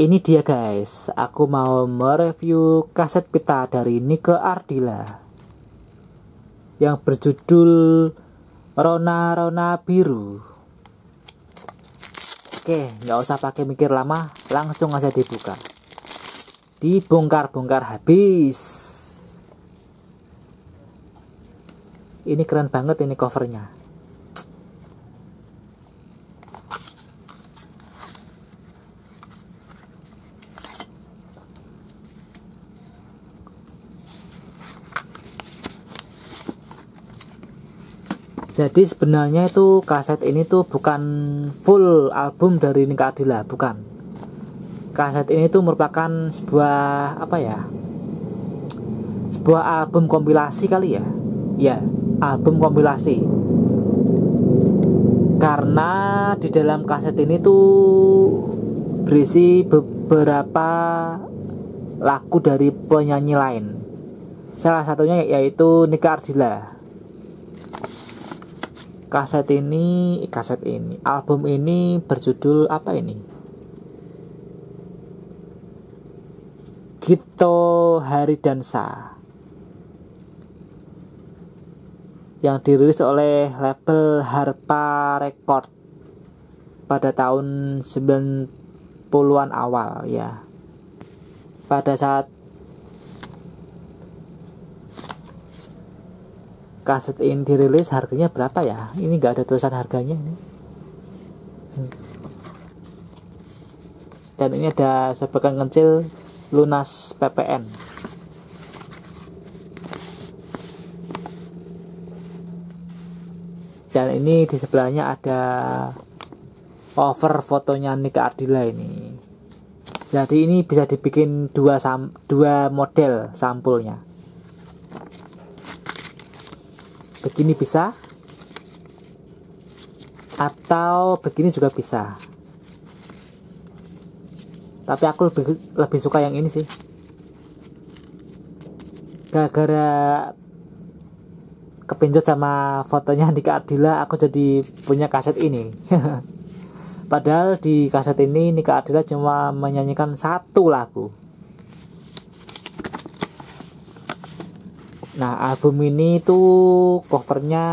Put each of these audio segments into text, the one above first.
ini dia guys, aku mau mereview kaset pita dari Nike Ardila yang berjudul Rona Rona Biru. Oke, nggak usah pakai mikir lama, langsung aja dibuka. Dibongkar-bongkar habis. Ini keren banget ini covernya. Jadi sebenarnya itu kaset ini tuh bukan full album dari Nika Adila, bukan. Kaset ini tuh merupakan sebuah apa ya? Sebuah album kompilasi kali ya. Ya, album kompilasi. Karena di dalam kaset ini tuh berisi beberapa lagu dari penyanyi lain. Salah satunya yaitu Nika Ardila kaset ini kaset ini album ini berjudul apa ini Gito Hari Dansa yang dirilis oleh label Harpa Record pada tahun 90-an awal ya. Pada saat kaset ini dirilis harganya berapa ya ini nggak ada tulisan harganya ini dan ini ada sebagian kecil lunas PPN dan ini di sebelahnya ada cover fotonya Nika Ardila ini jadi ini bisa dibikin dua sam dua model sampulnya begini bisa atau begini juga bisa tapi aku lebih lebih suka yang ini sih gara-gara kepincut sama fotonya di Adila aku jadi punya kaset ini padahal di kaset ini Nika Adila cuma menyanyikan satu lagu Nah, album ini tuh covernya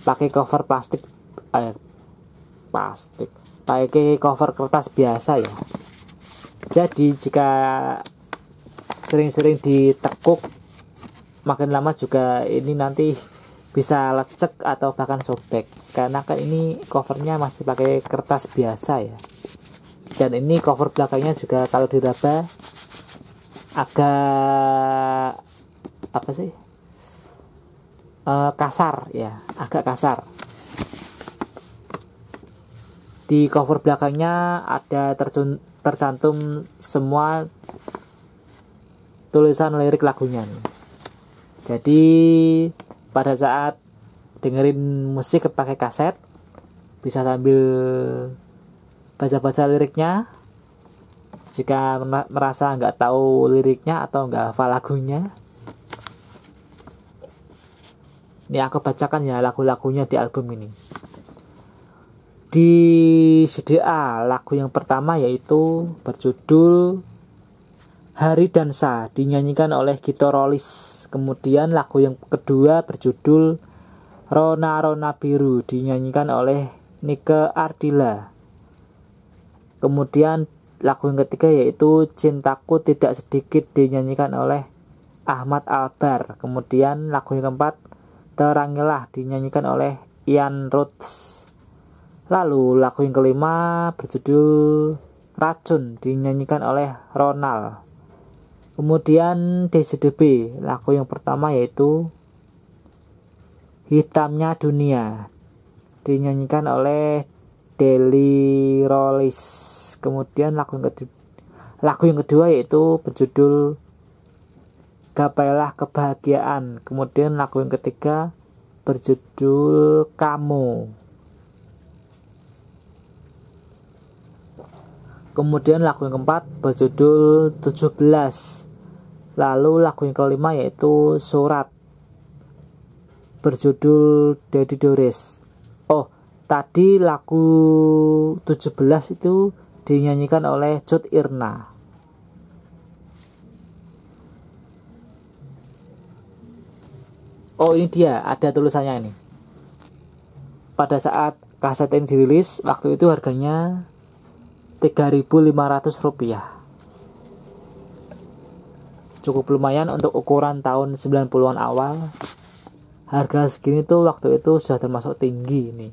pakai cover plastik eh, plastik. Pakai cover kertas biasa ya. Jadi jika sering-sering ditekuk makin lama juga ini nanti bisa lecek atau bahkan sobek karena kan ini covernya masih pakai kertas biasa ya dan ini cover belakangnya juga kalau diraba agak apa sih uh, kasar ya agak kasar di cover belakangnya ada tercun, tercantum semua tulisan lirik lagunya jadi pada saat dengerin musik pakai kaset bisa sambil baca-baca liriknya jika merasa nggak tahu liriknya atau nggak hafal lagunya ini aku bacakan ya lagu-lagunya di album ini di CDA lagu yang pertama yaitu berjudul Hari Dansa dinyanyikan oleh Gito Rolis kemudian lagu yang kedua berjudul Rona Rona Biru dinyanyikan oleh Nike Ardila kemudian Lagu yang ketiga yaitu Cintaku Tidak Sedikit dinyanyikan oleh Ahmad Albar. Kemudian lagu yang keempat Terangilah dinyanyikan oleh Ian Roots. Lalu lagu yang kelima berjudul Racun dinyanyikan oleh Ronald. Kemudian DCDB lagu yang pertama yaitu Hitamnya Dunia dinyanyikan oleh Deli Rollis kemudian lagu yang kedua lagu yang kedua yaitu berjudul Gapailah Kebahagiaan kemudian lagu yang ketiga berjudul Kamu kemudian lagu yang keempat berjudul 17 lalu lagu yang kelima yaitu Surat berjudul Dedi Doris oh tadi lagu 17 itu dinyanyikan oleh Cut Irna. Oh ini dia, ada tulisannya ini. Pada saat kaset ini dirilis, waktu itu harganya 3.500 rupiah. Cukup lumayan untuk ukuran tahun 90-an awal. Harga segini tuh waktu itu sudah termasuk tinggi nih.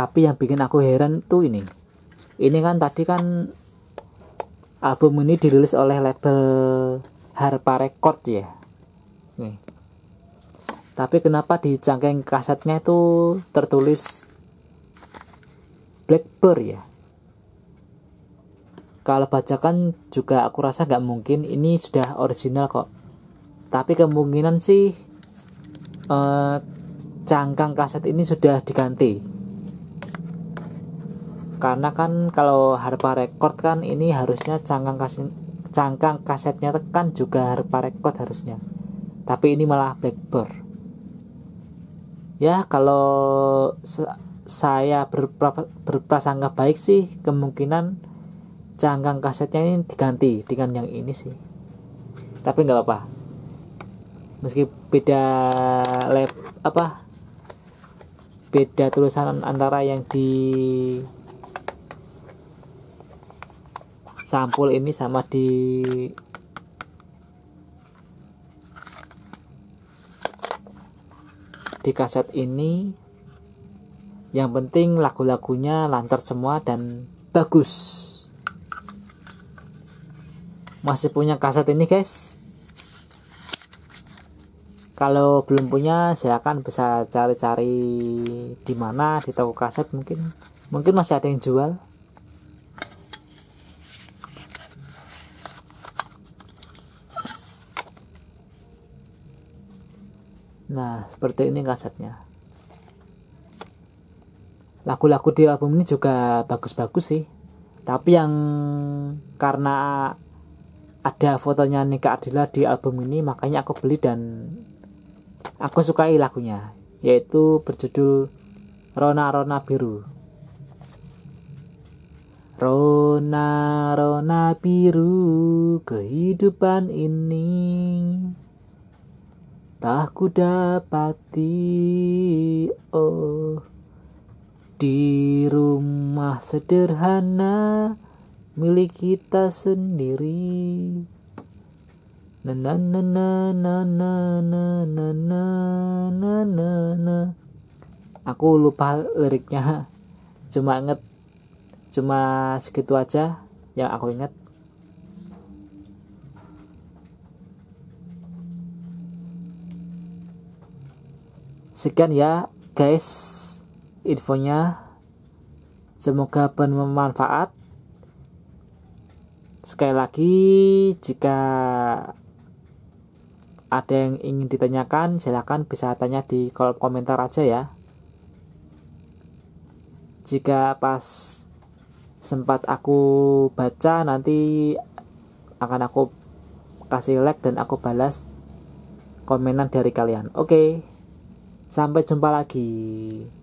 tapi yang bikin aku heran tuh ini ini kan tadi kan album ini dirilis oleh label Harpa Record ya nih tapi kenapa di cangkeng kasetnya itu tertulis Blackbird ya kalau bacakan juga aku rasa nggak mungkin ini sudah original kok tapi kemungkinan sih eh, cangkang kaset ini sudah diganti karena kan kalau Harpa Record kan ini harusnya cangkang kasih cangkang kasetnya tekan juga Harpa Record harusnya tapi ini malah blackboard ya kalau saya berpra berprasangka baik sih kemungkinan cangkang kasetnya ini diganti dengan yang ini sih tapi nggak apa-apa meski beda lab apa beda tulisan antara yang di sampul ini sama di di kaset ini yang penting lagu-lagunya lancar semua dan bagus masih punya kaset ini guys kalau belum punya silahkan bisa cari-cari di mana di toko kaset mungkin mungkin masih ada yang jual Nah, seperti ini kasetnya. Lagu-lagu di album ini juga bagus-bagus sih. Tapi yang karena ada fotonya Nika Adila di album ini, makanya aku beli dan aku sukai lagunya, yaitu berjudul Rona Rona Biru. Rona Rona Biru, kehidupan ini tak ku dapati oh di rumah sederhana milik kita sendiri na na na na na na na na na na na na aku lupa liriknya cuma inget cuma segitu aja yang aku inget sekian ya guys infonya semoga bermanfaat sekali lagi jika ada yang ingin ditanyakan silahkan bisa tanya di kolom komentar aja ya jika pas sempat aku baca nanti akan aku kasih like dan aku balas komenan dari kalian oke okay. Sampai jumpa lagi.